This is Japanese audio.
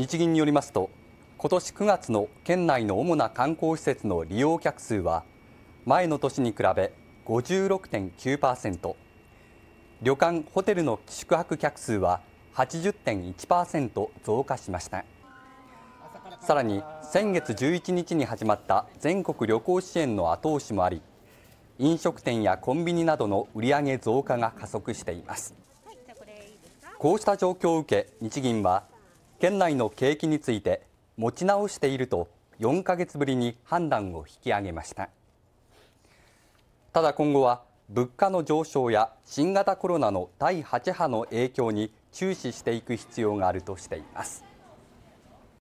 日銀によりますと、今年9月の県内の主な観光施設の利用客数は、前の年に比べ56.9%、旅館・ホテルの宿泊客数は80.1%増加しました。さらに先月11日に始まった全国旅行支援の後押しもあり、飲食店やコンビニなどの売上増加が加速しています。こうした状況を受け、日銀は県内の景気について持ち直していると4ヶ月ぶりに判断を引き上げましたただ今後は物価の上昇や新型コロナの第8波の影響に注視していく必要があるとしています